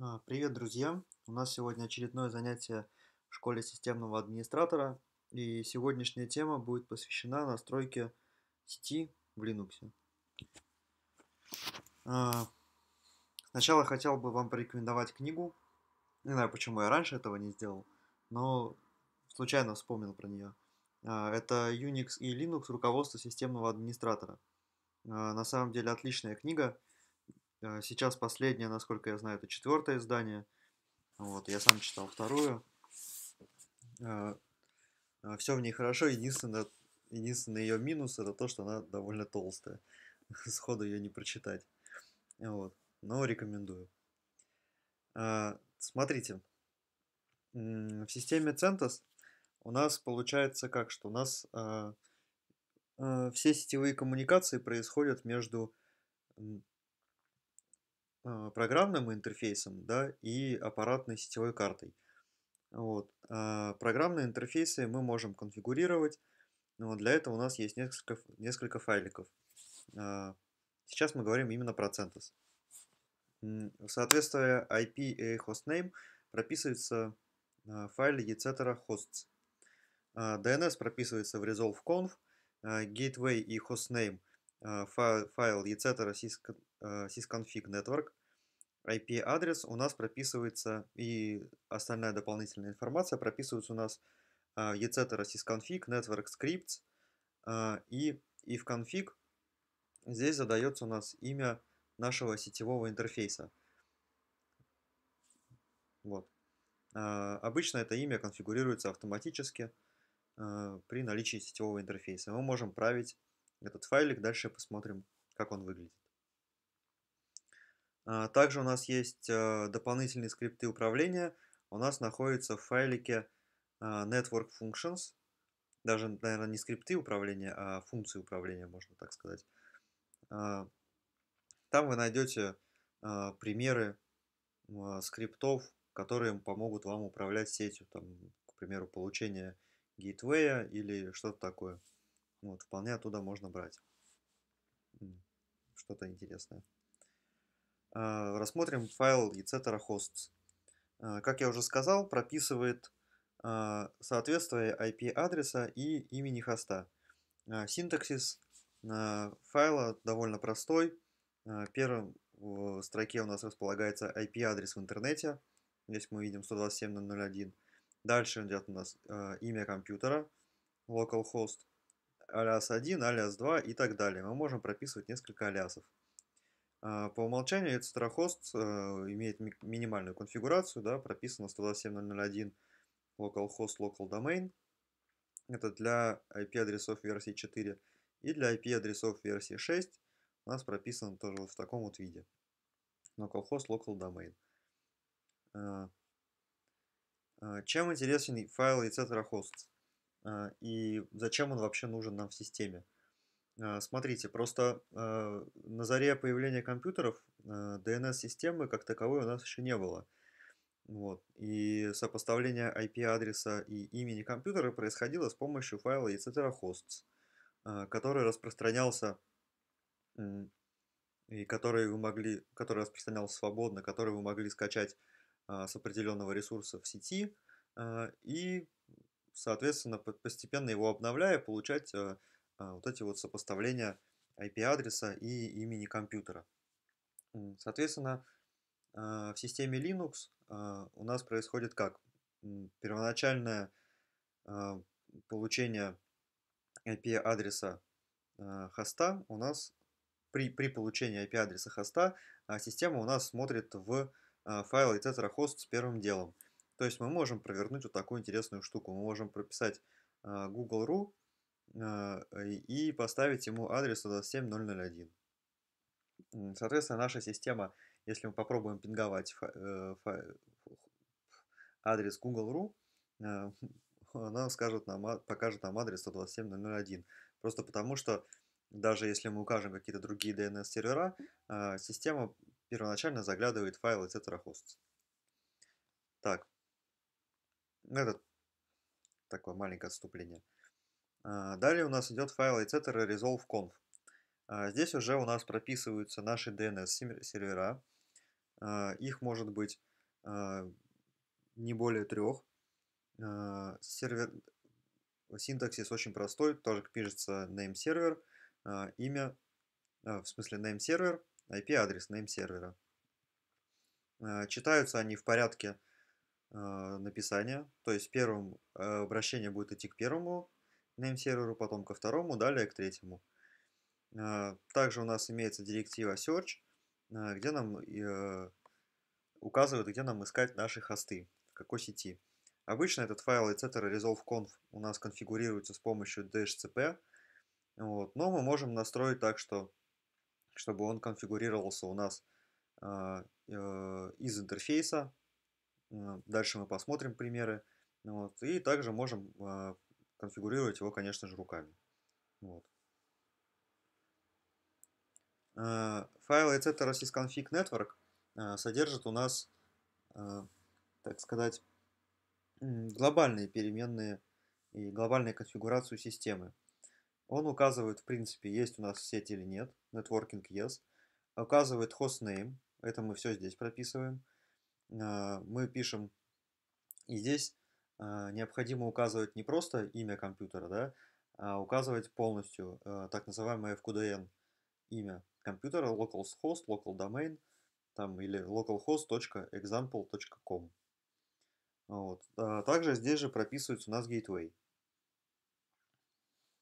А, привет, друзья! У нас сегодня очередное занятие в школе системного администратора, и сегодняшняя тема будет посвящена настройке сети в Linux. А, сначала хотел бы вам порекомендовать книгу. Не знаю, почему я раньше этого не сделал, но случайно вспомнил про нее. А, это Unix и Linux руководство системного администратора. На самом деле отличная книга – Э, сейчас последнее, насколько я знаю, это четвертое издание. Вот, я сам читал вторую. Э, а все в ней хорошо. Единственное, единственный ее минус это то, что она довольно толстая. Сходу ее не прочитать. Вот. Но рекомендую. Э, смотрите. В системе CentOS у нас получается как, что у нас все сетевые коммуникации происходят между Э, программным интерфейсом да, и аппаратной сетевой картой. Вот. Э, программные интерфейсы мы можем конфигурировать, но для этого у нас есть несколько, несколько файликов. Э, сейчас мы говорим именно про CentOS. В соответствии IP и hostname прописывается в файле etc hosts. DNS прописывается в resolve.conf, gateway и hostname файл etc sysconfig network. IP-адрес у нас прописывается и остальная дополнительная информация прописывается у нас etc sysconfig network scripts и if Здесь задается у нас имя нашего сетевого интерфейса. Вот. Э, обычно это имя конфигурируется автоматически э, при наличии сетевого интерфейса. Мы можем править этот файлик, дальше посмотрим, как он выглядит. А, также у нас есть э, дополнительные скрипты управления. У нас находится в файлике а, Network Functions. Даже, наверное, не скрипты управления, а функции управления, можно так сказать. А, там вы найдете примеры скриптов, которые помогут вам управлять сетью. Там, к примеру, получение гейтвея или что-то такое. Вот, вполне оттуда можно брать что-то интересное. Э, рассмотрим файл etc hosts. Э, как я уже сказал, прописывает э, соответствие IP-адреса и имени хоста. Синтаксис файла довольно простой. В первом в строке у нас располагается IP-адрес в интернете. Здесь мы видим 127.0.0.1. Дальше идет у нас имя компьютера, localhost, alias 1, alias 2 и так далее. Мы можем прописывать несколько алиасов. А, по умолчанию этот страхост э, имеет минимальную конфигурацию, да, прописано 127.0.0.1 localhost local domain. Это для IP-адресов версии 4. И для IP-адресов версии 6 у нас прописано тоже вот в таком вот виде. Localhost local domain. А, а, чем интересен файл etc.host? И зачем он вообще нужен нам в системе? Э, смотрите, просто э, на заре появления компьютеров DNS-системы э, как таковой у нас еще не было. Вот. И сопоставление IP-адреса и имени компьютера происходило с помощью файла etc. hosts, который распространялся и который вы могли, который распространялся свободно, который вы могли скачать с определенного ресурса в сети и, соответственно, постепенно его обновляя, получать а, вот эти вот сопоставления IP-адреса и имени компьютера. Соответственно, а, в системе Linux а, у нас происходит как? Первоначальное получение IP-адреса хоста у нас при, при получении IP-адреса хоста система у нас смотрит в файл тетрахост с первым делом. То есть мы можем провернуть вот такую интересную штуку. Мы можем прописать google.ru а, и поставить ему адрес 127001. Соответственно, наша система, если мы попробуем пинговать э, адрес Google.ru, э, она скажет нам, а, покажет нам адрес 127.0.0.1. Просто потому, что даже если мы укажем какие-то другие DNS-сервера, а, система первоначально заглядывает файлы tensorhosts. Так, это такое маленькое отступление. А, далее у нас идет файл etc resolve.conf. А, здесь уже у нас прописываются наши DNS-сервера. А, их может быть не более трех. Сервер... Синтаксис очень простой, тоже пишется name server имя, в смысле name server IP-адрес name сервера. Читаются они в порядке написания, то есть первым обращение будет идти к первому name-серверу, потом ко второму, далее к третьему. Э, также у нас имеется директива search, э, где нам э, указывают, где нам искать наши хосты, в какой сети. Обычно этот файл etc resolve.conf у нас конфигурируется с помощью DHCP, вот, но мы можем настроить так, что, чтобы он конфигурировался у нас из интерфейса. Дальше мы посмотрим примеры. Вот, и также можем конфигурировать его, конечно же, руками. Вот. Э, файл рецептора sysconfig network э, содержит у нас, э, так сказать, глобальные переменные и глобальную конфигурацию системы. Он указывает, в принципе, есть у нас сеть или нет, networking yes, указывает hostname, это мы все здесь прописываем. Мы пишем, и здесь а, необходимо указывать не просто имя компьютера, да, а указывать полностью э, так называемое FQDN имя компьютера localhost, local domain там, или localhost.example.com. Вот. А также здесь же прописывается у нас gateway.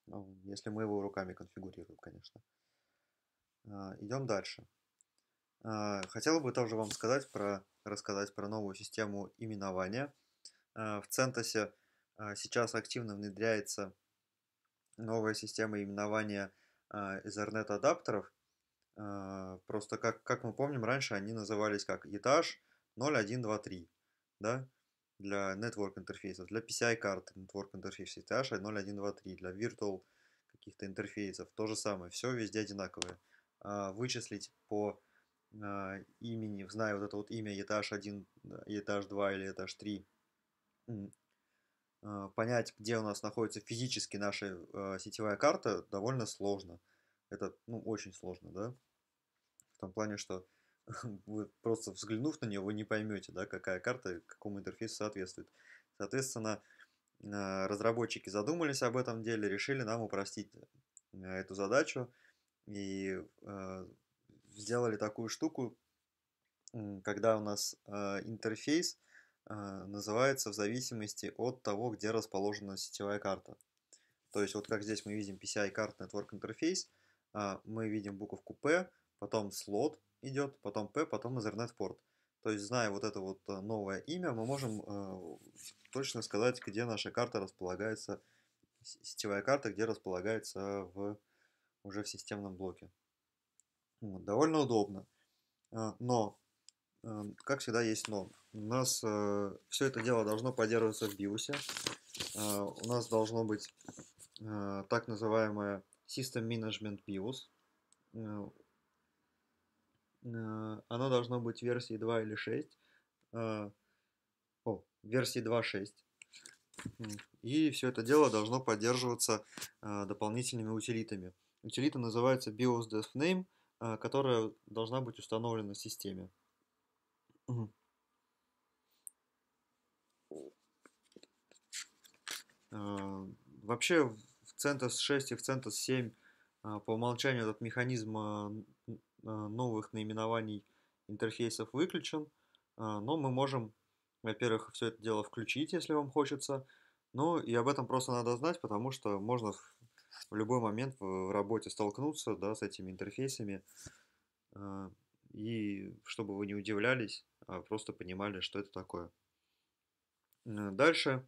Ну, если мы его руками конфигурируем, конечно. А, идем дальше. Хотел бы также вам сказать про, рассказать про новую систему именования – Э, в Центосе э, сейчас активно внедряется новая система именования Ethernet э, адаптеров. Просто, как, как мы помним, раньше они назывались как этаж 0123, да, для network интерфейсов, для PCI-карт network интерфейс ETH 0123, для virtual каких-то интерфейсов, то же самое, все везде одинаковое. Вычислить по имени, зная вот это вот имя этаж 1, этаж 2 или этаж 3, а, понять, где у нас находится физически наша э, сетевая карта, довольно сложно. Это, ну, очень сложно, да? В том плане, что вы просто взглянув на нее, вы не поймете, да, какая карта какому интерфейсу соответствует. Соответственно, э, разработчики задумались об этом деле, решили нам упростить э, эту задачу и э, сделали такую штуку, когда у нас интерфейс – а, называется в зависимости от того, где расположена сетевая карта. То есть вот как здесь мы видим PCI-карт Network Interface, а, мы видим буковку P, потом слот идет, потом P, потом Ethernet порт. То есть, зная вот это вот а, новое имя, мы можем точно сказать, где наша карта располагается, сетевая карта, где располагается в, уже в системном блоке. Вот, довольно удобно. Но, как всегда, есть но у нас э, все это дело должно поддерживаться в биосе. Э, у нас должно быть э, так называемое System Management BIOS. Э, э оно должно быть версии 2 или 6. Э, о, версии 2.6. И все это дело должно поддерживаться э, дополнительными утилитами. Утилита называется BIOS DevName, э, которая должна быть установлена в системе. Угу. А, вообще в CentOS 6 и в CentOS 7 а, по умолчанию этот механизм а, новых наименований интерфейсов выключен, но мы можем, во-первых, все это дело включить, если вам хочется, ну и об этом просто надо знать, потому что можно в любой момент в работе столкнуться да, с этими интерфейсами, и чтобы вы не удивлялись, а просто понимали, что это такое. Дальше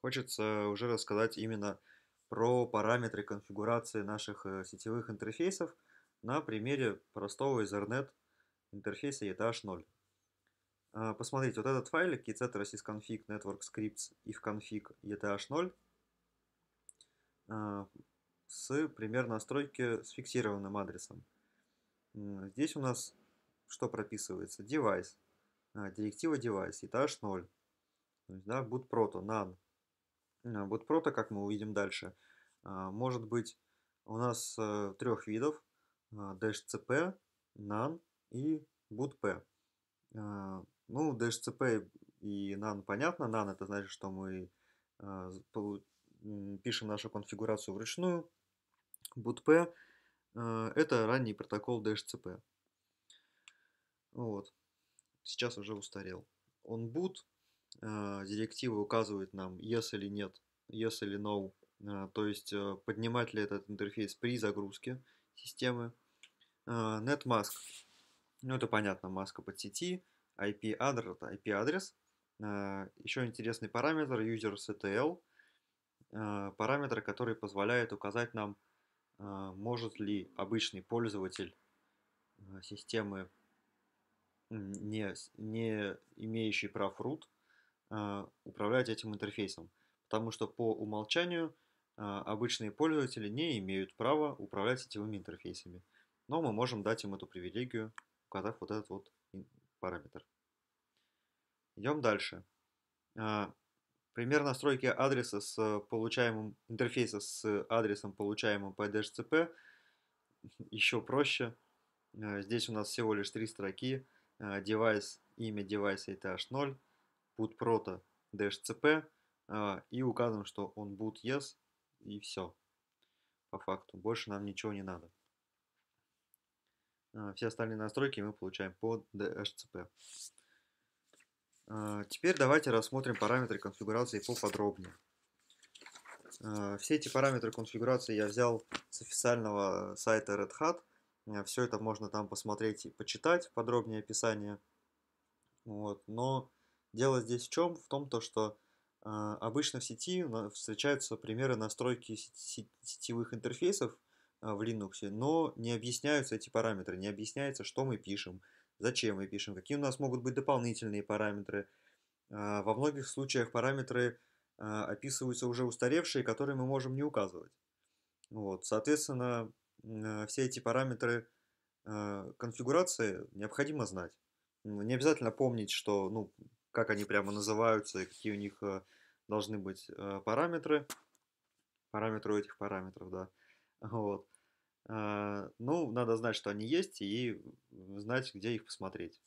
хочется уже рассказать именно про параметры конфигурации наших э, сетевых интерфейсов на примере простого Ethernet интерфейса ETH0. А, посмотрите, вот этот файлик etc.sysconfig network scripts if ifconfig ETH0 с пример настройки с фиксированным адресом. Здесь у нас что прописывается? Девайс, а, директива девайс, eth 0, да, boot proto, none Э, вот прото, как мы увидим дальше, а, может быть у нас э, трех видов. DHCP, а, NAN и BootP. А, ну, DHCP и NAN понятно. NAN это значит, что мы пишем нашу конфигурацию вручную. BootP это ранний протокол DHCP. Вот. Сейчас уже устарел. Он boot Э, директива указывает нам yes или нет, yes или no, э, то есть э, поднимать ли этот интерфейс при загрузке системы. NetMask, ну это понятно, маска под сети, IP-адрес, IP-адрес. Еще интересный параметр userCTL, параметр, который позволяет указать нам, может ли обычный пользователь системы, не, не имеющий прав root, а, управлять этим интерфейсом, потому что по умолчанию а, обычные пользователи не имеют права управлять сетевыми интерфейсами. Но мы можем дать им эту привилегию, указав вот этот вот параметр. Идем дальше. А, пример настройки адреса с получаемым интерфейса с адресом, получаемым по DHCP, еще проще. Здесь у нас всего лишь три строки. Девайс, имя девайса и TH0 bootprota dshcp а, и указываем, что он boot yes и все. По факту. Больше нам ничего не надо. А, все остальные настройки мы получаем по DHCP. А, теперь давайте рассмотрим параметры конфигурации поподробнее. Все эти параметры конфигурации я взял с официального сайта Red Hat. Все это можно там посмотреть и почитать, подробнее описание. Вот. Но Дело здесь в чем? В том, то, что э, обычно в сети встречаются примеры настройки сетевых интерфейсов э, в Linux, но не объясняются эти параметры, не объясняется, что мы пишем, зачем мы пишем, какие у нас могут быть дополнительные параметры. Э, во многих случаях параметры э, описываются уже устаревшие, которые мы можем не указывать. Вот, соответственно, э, все эти параметры э, конфигурации необходимо знать. Не обязательно помнить, что ну, как они прямо называются и какие у них э, должны быть э, параметры. Параметры у этих параметров, да. Вот. Э, ну, надо знать, что они есть, и знать, где их посмотреть.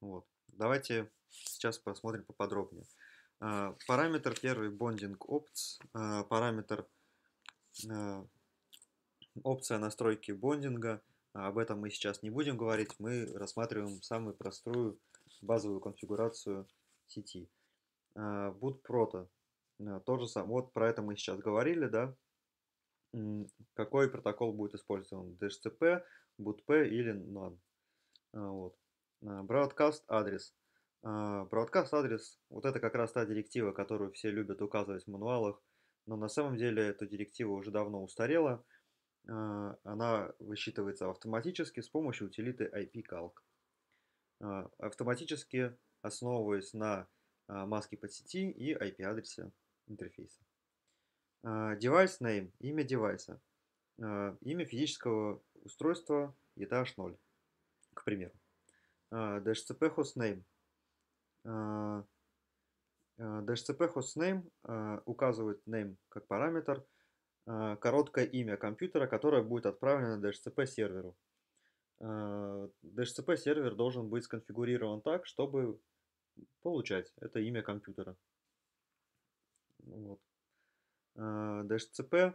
Вот. Давайте сейчас посмотрим поподробнее. Параметр первый bonding opts, параметр опция настройки бондинга. Об этом мы сейчас не будем говорить, мы рассматриваем самую простую базовую конфигурацию сети. А, boot Proto. Э, То же самое. Вот про это мы сейчас говорили, да? Какой протокол будет использован? DHCP, BootP или NAN. А, вот. А, broadcast адрес. Broadcast адрес, вот это как раз та директива, которую все любят указывать в мануалах, но на самом деле эта директива уже давно устарела. Она высчитывается автоматически с помощью утилиты ipcalc. Э, автоматически основываясь на э, маске подсети и IP-адресе интерфейса. Device э, name – имя девайса, имя физического устройства ETH0, к примеру. DHCP hostname DHCP hostname указывает name как параметр, короткое имя компьютера, которое будет отправлено DHCP серверу – DHCP э, сервер должен быть сконфигурирован так, чтобы получать это имя компьютера. Вот. DHCP э,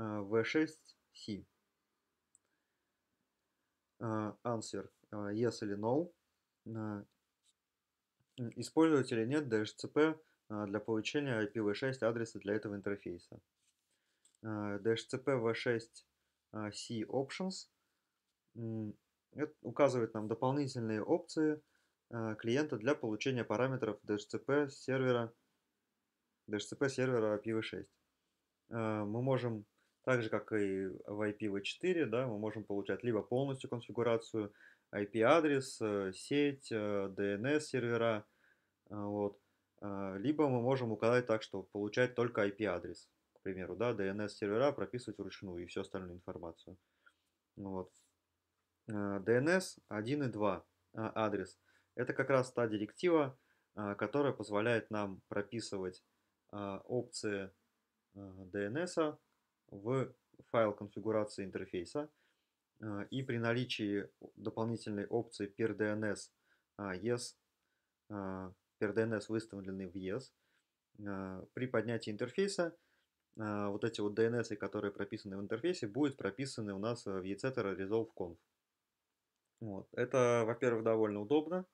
V6C. Э, Answer yes или no. Использовать или нет DHCP для получения IPv6 адреса для этого интерфейса. DHCP V6C options – это указывает нам дополнительные опции э, клиента для получения параметров DHCP сервера, DHCP сервера IPv6. Э, мы можем, так же как и в IPv4, да, мы можем получать либо полностью конфигурацию IP-адрес, э, сеть, DNS сервера, вот, либо мы можем указать так, что получать только IP-адрес, к примеру, да, DNS сервера прописывать вручную и всю остальную информацию. Вот. DNS э, 1.2 э, адрес. Это как раз та директива, э, которая позволяет нам прописывать опции DNS в файл конфигурации интерфейса. И при наличии дополнительной опции per DNS yes, per DNS выставленный в yes, при поднятии интерфейса вот эти вот DNS, которые прописаны в интерфейсе, будут прописаны у нас в eCetera Resolve Conf. Вот. Это, во-первых, довольно удобно.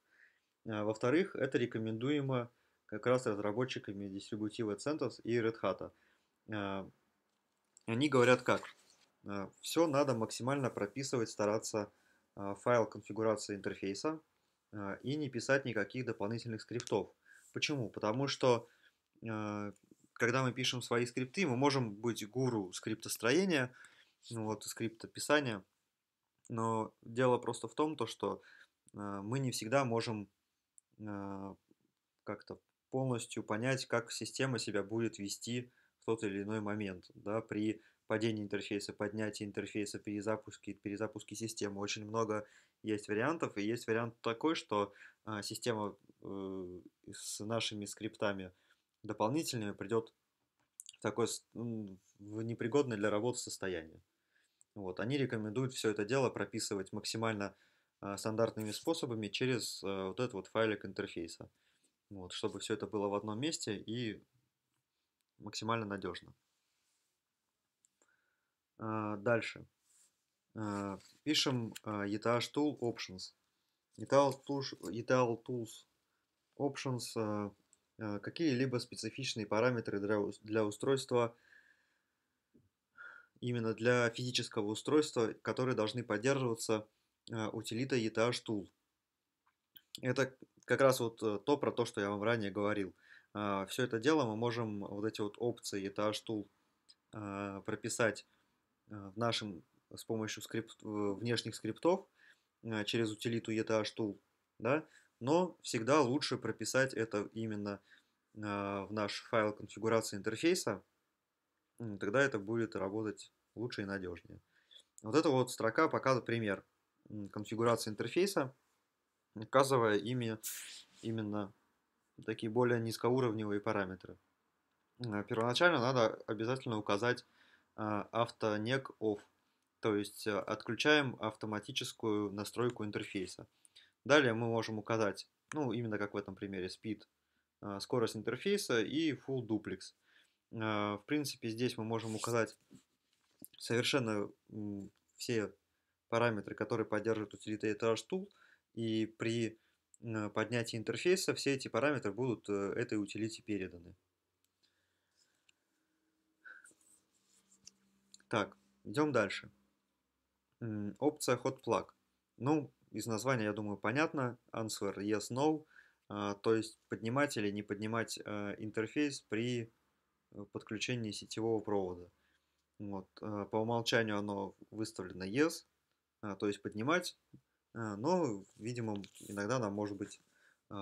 А, во-вторых, это рекомендуемо как раз разработчиками дистрибутива CentOS и Red Hat. А, они говорят как? А, Все надо максимально прописывать, стараться файл конфигурации интерфейса и не писать никаких дополнительных скриптов. Почему? Потому что когда мы пишем свои скрипты, мы можем быть гуру скриптостроения, ну вот, скриптописания – но дело просто в том, то, что э, мы не всегда можем э, как-то полностью понять, как система себя будет вести в тот или иной момент. Да, при падении интерфейса, поднятии интерфейса, перезапуске, перезапуске системы. Очень много есть вариантов, и есть вариант такой, что э, система с нашими скриптами дополнительными придет в такое в непригодное для работы состояние. Вот, они рекомендуют все это дело прописывать максимально э, стандартными способами через э, вот этот вот файлик интерфейса, вот, чтобы все это было в одном месте и максимально надежно. Э, а, дальше. Э, пишем э, ETH Tool Options. ETH Tools, Options э, какие-либо специфичные параметры для, для устройства – именно для физического устройства, которые должны поддерживаться э, утилитой ETH Tool. Это как раз вот э, то, про то, что я вам ранее говорил. А, Все это дело мы можем вот эти вот опции ETH Tool а, прописать э, в нашем с помощью скрипт, внешних скриптов через утилиту ETH Tool, да, но всегда лучше прописать это именно в наш файл конфигурации интерфейса, тогда это будет работать лучше и надежнее. Вот эта вот строка показывает пример конфигурации интерфейса, указывая ими именно такие более низкоуровневые параметры. Э, первоначально надо обязательно указать а, автонек off, то есть э, отключаем автоматическую настройку интерфейса. Далее мы можем указать, ну именно как в этом примере, speed, э, скорость интерфейса и full duplex. Э, в принципе, здесь мы можем указать совершенно все параметры, которые поддерживает утилита tool, и при э, поднятии интерфейса все эти параметры будут э, этой утилите переданы. Так, идем дальше. Опция Hot Plug. Ну, из названия, я думаю, понятно. Answer yes, no. То есть поднимать или не поднимать интерфейс при Э, подключении сетевого провода. Вот. Э, по умолчанию оно выставлено yes, э, то есть поднимать, но, видимо, иногда нам может быть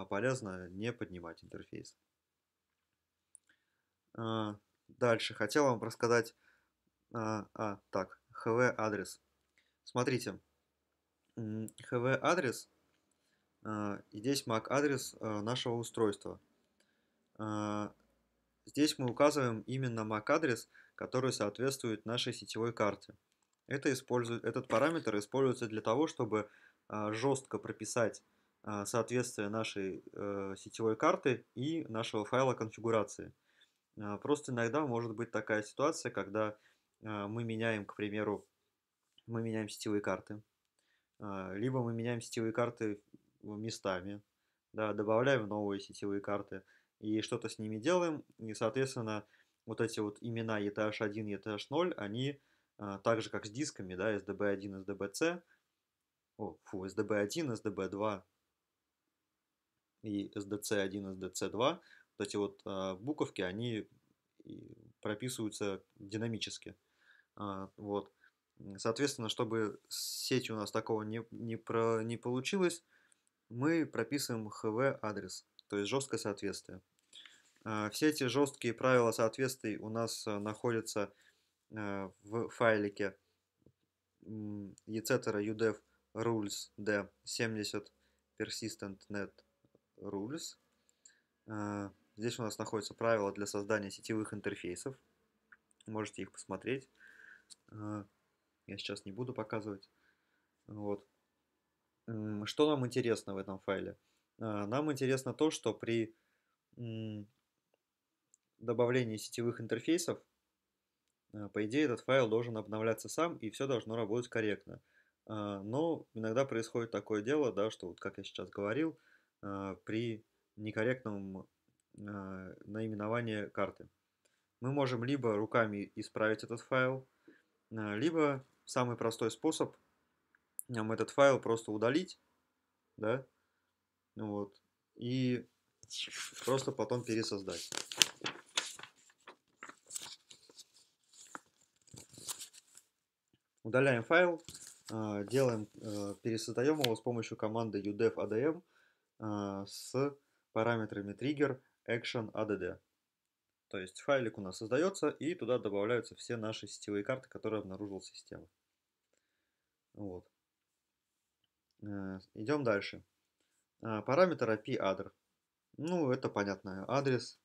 полезно не поднимать интерфейс. Дальше хотел вам рассказать... А, так, HV-адрес. Смотрите, HV-адрес, и здесь MAC-адрес нашего устройства. Здесь мы указываем именно MAC-адрес, который соответствует нашей сетевой карте. Это использует, этот параметр используется для того, чтобы а, жестко прописать а, соответствие нашей э, сетевой карты и нашего файла конфигурации. А, просто иногда может быть такая ситуация, когда мы меняем, к примеру, мы меняем сетевые карты, либо мы меняем сетевые карты местами, да, добавляем новые сетевые карты – и что-то с ними делаем. И, соответственно, вот эти вот имена ETH1 и ETH0, они а, так же, как с дисками, да, SDB1, SDBC, о, фу, SDB1, SDB2 и SDC1, SDC2, вот эти вот а, буковки, они прописываются динамически. А, вот. Соответственно, чтобы сеть у нас такого не, не, про, не получилось, мы прописываем HV-адрес то есть жесткое соответствие. А, все эти жесткие правила соответствий у нас э, находятся э, в файлике etc udev rules d 70 net rules. А, здесь у нас находятся правила для создания сетевых интерфейсов. Можете их посмотреть. А, я сейчас не буду показывать. Вот. Что нам интересно в этом файле? А, нам интересно то, что при добавлении сетевых интерфейсов, а, по идее, этот файл должен обновляться сам, и все должно работать корректно. А, но иногда происходит такое дело, да, что, вот, как я сейчас говорил, при некорректном наименовании карты. Мы можем либо руками исправить этот файл, либо самый простой способ нам этот файл просто удалить, да, ну вот. И просто потом пересоздать. Удаляем файл, а, делаем, а, пересоздаем его с помощью команды udefadm а, с параметрами trigger action add. То есть файлик у нас создается, и туда добавляются все наши сетевые карты, которые обнаружил система. Вот. Э, идем дальше. А, параметр IP адрес. Ну, это понятно, адрес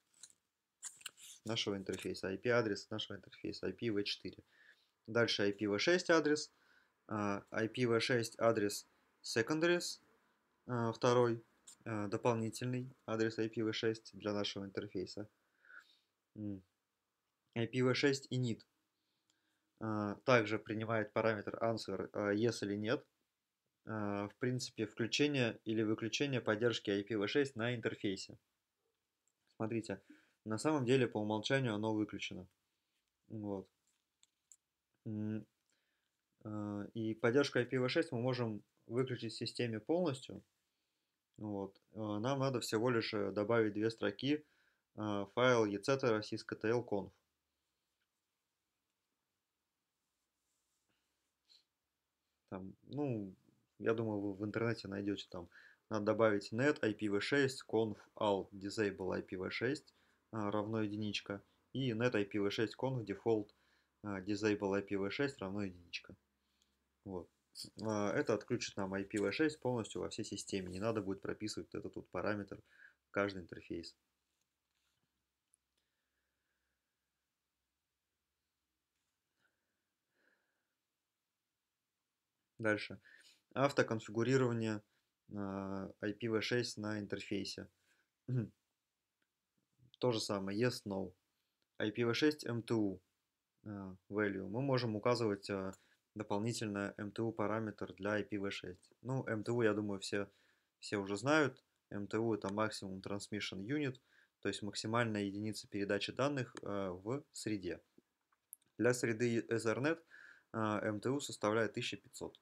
нашего интерфейса, IP-адрес нашего интерфейса, IPv4. Дальше IPv6 адрес, а, IPv6 адрес secondaries, а, второй дополнительный адрес IPv6 для нашего интерфейса. IPv6 init также принимает параметр answer, yes или нет. Э, в принципе, включение или выключение поддержки IPv6 на интерфейсе. Смотрите, на самом деле по умолчанию оно выключено. Вот. Э, и поддержку IPv6 мы можем выключить в системе полностью. Вот. Э, нам надо всего лишь добавить две строки файл etc rossisktl conf. Там, ну, я думаю, вы в интернете найдете там. Надо добавить net IPv6 conf all disable IPv6 а, равно единичка и net IPv6 conf default disable IPv6 равно единичка. Вот. А, это отключит нам IPv6 полностью во всей системе. Не надо будет прописывать этот вот параметр в каждый интерфейс. Дальше автоконфигурирование IPv6 а, на интерфейсе. То же самое, yes, no. IPv6 MTU эм а, value. Мы можем указывать а, дополнительно MTU эм параметр для IPv6. Ну, MTU, эм я думаю, все, все уже знают. MTU это Maximum Transmission Unit, то есть максимальная единица передачи данных в среде. Для среды Ethernet MTU составляет 1500.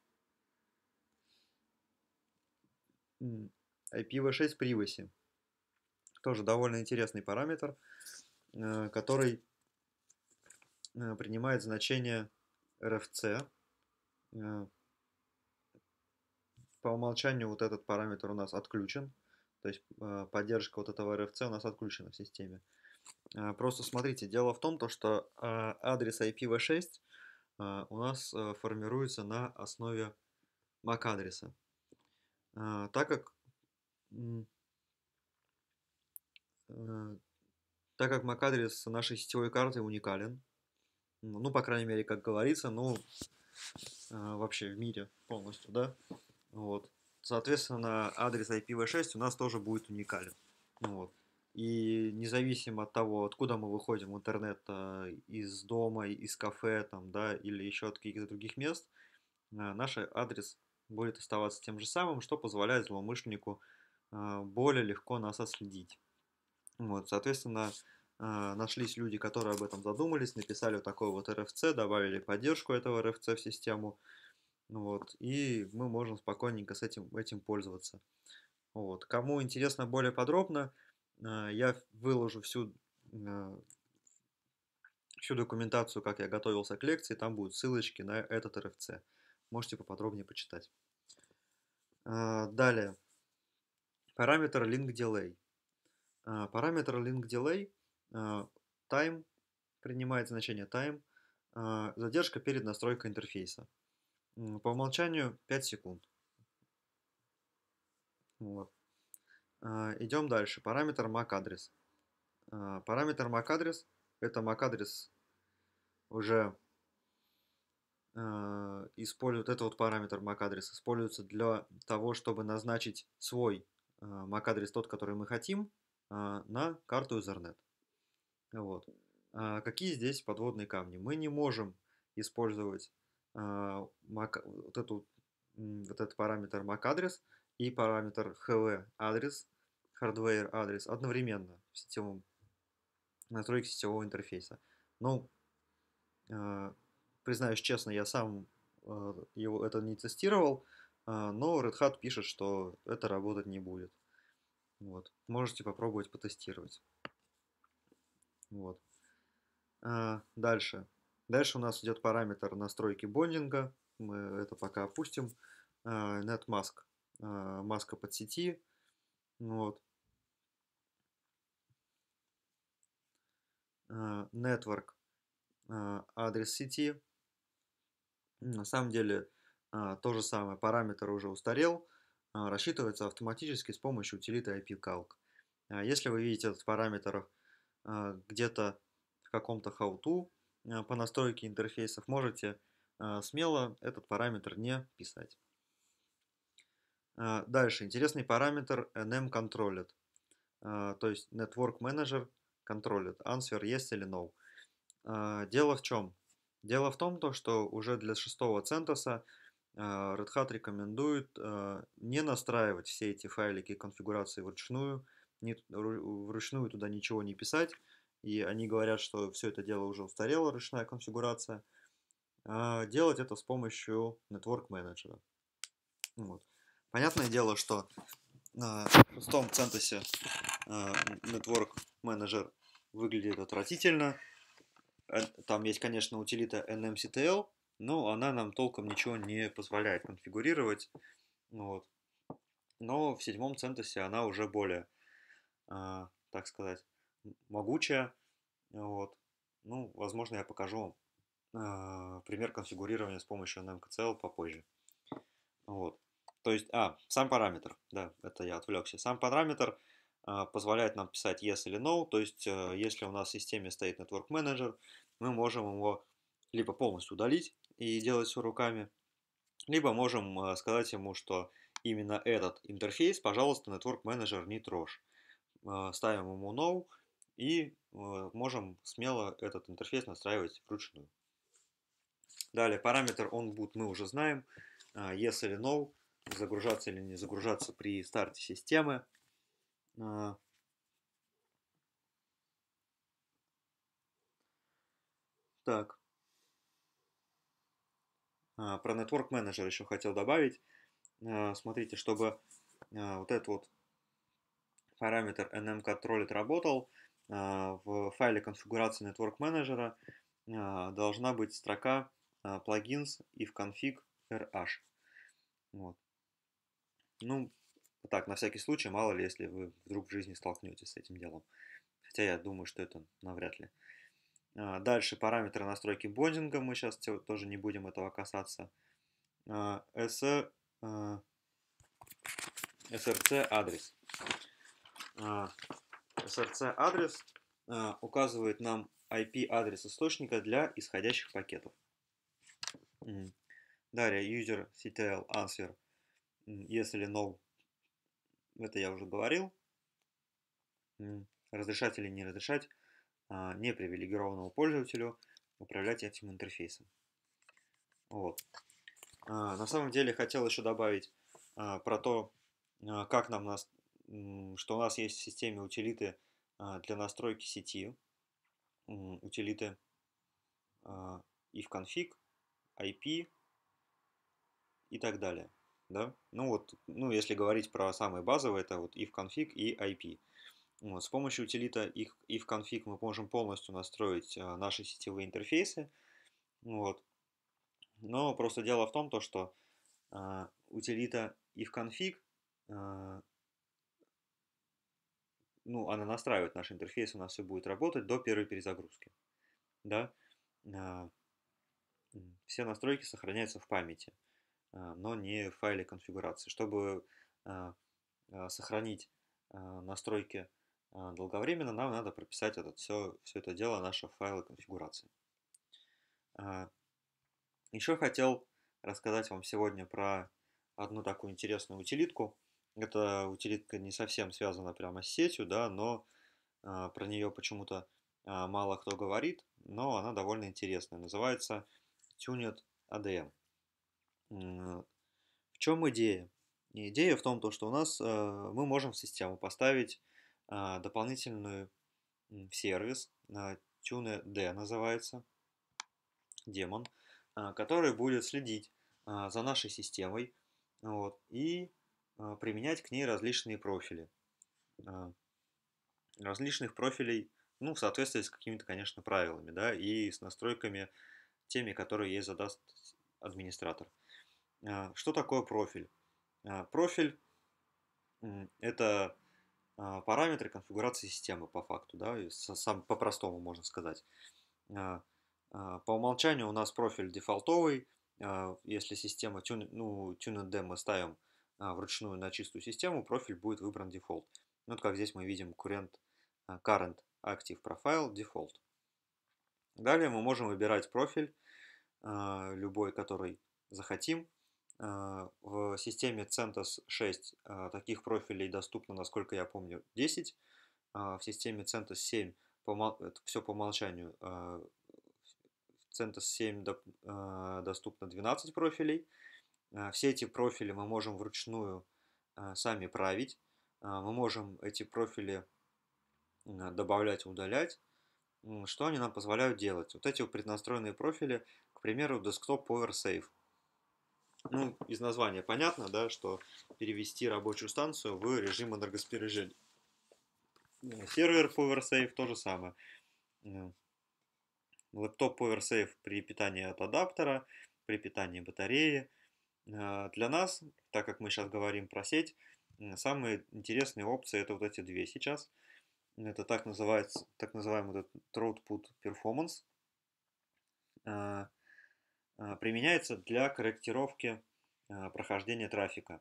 IPv6 privacy. Э, Тоже довольно интересный параметр, э, который э, принимает значение RFC. По умолчанию вот этот параметр у нас отключен, то есть поддержка вот этого RFC у нас отключена в системе. Просто смотрите, дело в том, то, что адрес IPv6 у нас формируется на основе MAC адреса. А, так как э, так как MAC-адрес нашей сетевой карты уникален, ну, ну, по крайней мере, как говорится, ну, а, вообще в мире полностью, да, вот. Соответственно, адрес IPv6 у нас тоже будет уникален, ну, вот. И независимо от того, откуда мы выходим в интернет, а, из дома, из кафе, там, да, или еще от каких-то других мест, наш адрес будет оставаться тем же самым, что позволяет злоумышленнику а, более легко нас отследить. Вот, соответственно, а, нашлись люди, которые об этом задумались, написали вот такой вот RFC, добавили поддержку этого RFC в систему, вот, и мы можем спокойненько с этим, этим пользоваться. Вот. Кому интересно более подробно, а, я выложу всю, всю документацию, как я готовился к лекции, там будут ссылочки на этот RFC. Можете поподробнее почитать. А, далее. Параметр link delay. А, параметр link delay а, time принимает значение time, задержка перед настройкой интерфейса. По умолчанию 5 секунд. Вот. Идем дальше. Параметр MAC-адрес. Параметр MAC-адрес – это MAC-адрес уже Э, используют это вот параметр MAC-адрес, используется для того, чтобы назначить свой э, MAC-адрес, тот, который мы хотим, э, на карту Ethernet. Вот. А какие здесь подводные камни? Мы не можем использовать MAC, вот, эту, вот этот параметр MAC-адрес и параметр HV-адрес, hardware-адрес одновременно в сетевом настройке сетевого интерфейса. Ну, Признаюсь честно, я сам э, его, это не тестировал, э, но Red Hat пишет, что это работать не будет. Вот. Можете попробовать потестировать. Вот. Э, дальше. Дальше у нас идет параметр настройки бондинга. Мы это пока опустим. NetMask. Маска под сети. Вот. Network. Адрес сети. На самом деле а, то же самое, параметр уже устарел, а, рассчитывается автоматически с помощью утилиты ipcalc. А если вы видите этот параметр где-то в каком-то how-to по настройке интерфейсов, можете смело этот параметр не писать. Дальше, интересный параметр nm_controlled, то есть network manager controlled, answer yes или no. Дело в чем, Дело в том, то, что уже для шестого центоса а, Red Hat рекомендует а, не настраивать все эти файлики конфигурации вручную, не, вручную туда ничего не писать. И они говорят, что все это дело уже устарело, ручная конфигурация. А, делать это с помощью Network Manager. Вот. Понятное дело, что на шестом центосе Network Manager выглядит отвратительно. Там есть, конечно, утилита NMCTL, но она нам толком ничего не позволяет конфигурировать. Ну вот. Но в седьмом CentOS она уже более, а, так сказать, могучая. Вот. Ну, возможно, я покажу вам а, пример конфигурирования с помощью NMCTL попозже. Вот. То есть, а, сам параметр, да, это я отвлекся. Сам параметр а, позволяет нам писать yes или no, то есть, э, если у нас в системе стоит Network Manager, мы можем его либо полностью удалить и делать все руками, либо можем э, сказать ему, что именно этот интерфейс, пожалуйста, Network Manager не трожь. Э, ставим ему No и э, можем смело этот интерфейс настраивать вручную. Далее параметр onBoot мы уже знаем. Yes или no, загружаться или не загружаться при старте системы. Так. А, про Network Manager еще хотел добавить. А, смотрите, чтобы а, вот этот вот параметр nm-controller работал, в файле конфигурации Network Manager должна быть строка plugins и в config rh. Вот. Ну, так, на всякий случай, мало ли, если вы вдруг в жизни столкнетесь с этим делом. Хотя я думаю, что это навряд ли. А, дальше параметры настройки бондинга, мы сейчас тоже не будем этого касаться. А, SR, а, SRC адрес. SRC адрес указывает нам IP адрес источника для исходящих пакетов. Далее user CTL answer, если no, это я уже говорил, разрешать или не разрешать. А, непривилегированному пользователю управлять этим интерфейсом. Вот. А, на самом деле хотел еще добавить а, про то, как нам нас, что у нас есть в системе утилиты для настройки сети, утилиты ifconfig, IP и так далее. Да? Ну вот, ну если говорить про самые базовые, это вот ifconfig и IP. Вот, с помощью утилита ifconfig мы можем полностью настроить а, наши сетевые интерфейсы. Вот. Но просто дело в том, то, что а, утилита ifconfig, config а, ну, она настраивает наш интерфейс, у нас все будет работать до первой перезагрузки. Да? А, все настройки сохраняются в памяти, а, но не в файле конфигурации. Чтобы сохранить настройки а, долговременно нам надо прописать этот все, все это дело, наши файлы конфигурации. А, Еще хотел рассказать вам сегодня про одну такую интересную утилитку. Эта утилитка не совсем связана прямо с сетью, да, но а, про нее почему-то мало кто говорит, но она довольно интересная. Называется Tunet ADM. В чем идея? Идея в том, то, что у нас э, мы можем в систему поставить а, дополнительную сервис, TuneD а, называется, демон, а, который будет следить за нашей системой вот, и применять к ней различные профили. Различных профилей, ну, в соответствии с какими-то, конечно, правилами, да, и с настройками теми, которые ей задаст администратор. Что такое профиль? Профиль – это а, параметры конфигурации системы по факту, да, сам, по-простому можно сказать. А, а, по умолчанию у нас профиль дефолтовый, если система тюн, ну, TuneND мы ставим вручную на чистую систему, профиль будет выбран дефолт. Вот как здесь мы видим current, current active profile default. Далее мы можем выбирать профиль, любой, который захотим. А, в системе CentOS 6 а, таких профилей доступно, насколько я помню, 10. А, в системе CentOS 7 все по умолчанию. В CentOS 7 доступно 12 профилей. Все эти профили мы можем вручную сами править. Мы можем эти профили добавлять, удалять. Что они нам позволяют делать? Вот эти преднастроенные профили, к примеру, Desktop Power Save – ну, из названия понятно, да, что перевести рабочую станцию в режим энергосбережения. Ну, сервер PowerSafe то же самое. Лэптоп PowerSafe при питании от адаптера, при питании батареи. Э, для нас, так как мы сейчас говорим про сеть, самые интересные опции это вот эти две сейчас. Это так называется, так называемый этот throughput performance э, а, применяется для корректировки а, прохождения трафика.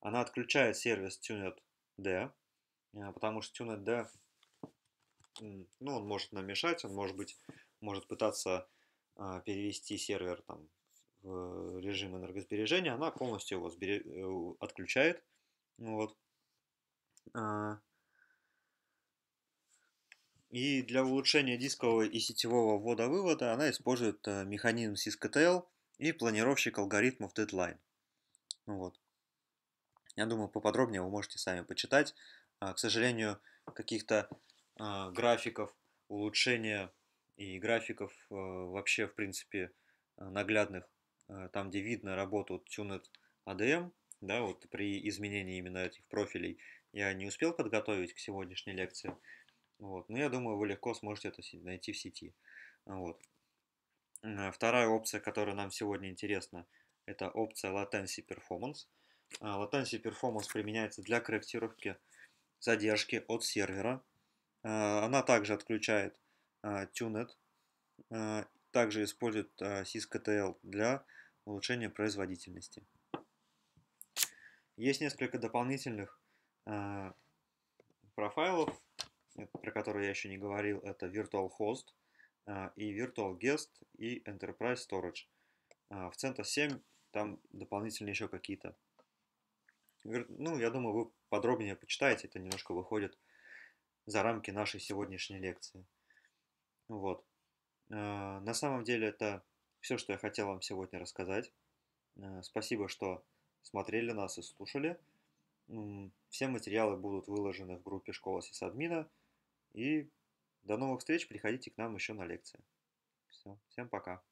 Она отключает сервис TuneD, а, потому что TuneD, ну, он может нам мешать, он может быть, может пытаться перевести сервер там в режим энергосбережения, она полностью его сбереж... Э, отключает, вот. И для улучшения дискового и сетевого ввода-вывода она использует э, механизм SysKTL и планировщик алгоритмов Deadline. Ну вот. Я думаю, поподробнее вы можете сами почитать. А, к сожалению, каких-то а, графиков улучшения и графиков э, вообще, в принципе, э, наглядных, там, где видно работу Tunet ADM, а эм, да, вот при изменении именно этих профилей, я не успел подготовить к сегодняшней лекции. Вот. Но ну, я думаю, вы легко сможете это найти в сети. Вот. Э, вторая опция, которая нам сегодня интересна, это опция Latency Performance. Э, latency Performance применяется для корректировки задержки от сервера. Э, она также отключает TUNED, также использует SysKTL для улучшения производительности. Есть несколько дополнительных профайлов Э, про который я еще не говорил, это VirtualHost а, и VirtualGuest и Enterprise Storage. А, в Centa 7 там дополнительно еще какие-то. Ну, я думаю, вы подробнее почитаете, это немножко выходит за рамки нашей сегодняшней лекции. Вот. А, на самом деле это все, что я хотел вам сегодня рассказать. Э, спасибо, что смотрели нас и слушали. Все материалы будут выложены в группе школы сисадмина». админа и до новых встреч. Приходите к нам еще на лекции. Все. Всем пока.